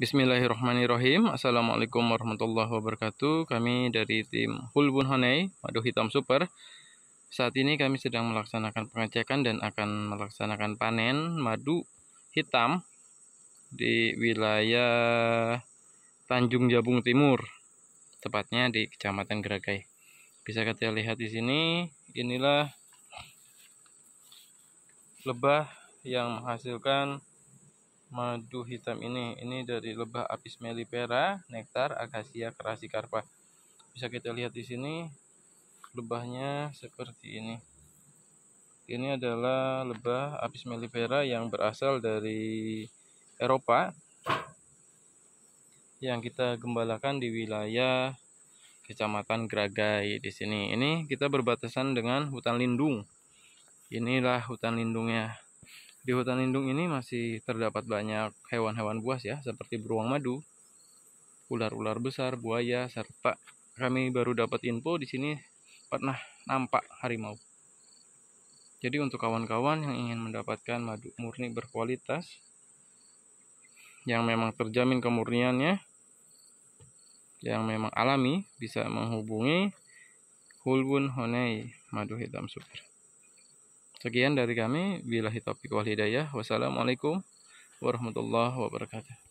Bismillahirrahmanirrahim. Assalamualaikum warahmatullahi wabarakatuh. Kami dari tim Hulbun Honei, Madu Hitam Super. Saat ini kami sedang melaksanakan pengecekan dan akan melaksanakan panen madu hitam di wilayah Tanjung Jabung Timur, tepatnya di Kecamatan Geragai. Bisa kita lihat di sini, inilah lebah yang menghasilkan madu hitam ini ini dari lebah apis mellifera nektar akasia kerasikarpa bisa kita lihat di sini lebahnya seperti ini ini adalah lebah apis mellifera yang berasal dari Eropa yang kita gembalakan di wilayah Kecamatan Gragai di sini. Ini kita berbatasan dengan hutan lindung. Inilah hutan lindungnya. Di hutan lindung ini masih terdapat banyak hewan-hewan buas ya, seperti beruang madu, ular-ular besar, buaya, serta kami baru dapat info di sini pernah nampak harimau. Jadi untuk kawan-kawan yang ingin mendapatkan madu murni berkualitas yang memang terjamin kemurniannya, yang memang alami bisa menghubungi Hulbun Honei Madu Hitam Super. Sekian dari kami. Bila hitopik wal hidayah. Wassalamualaikum warahmatullahi wabarakatuh.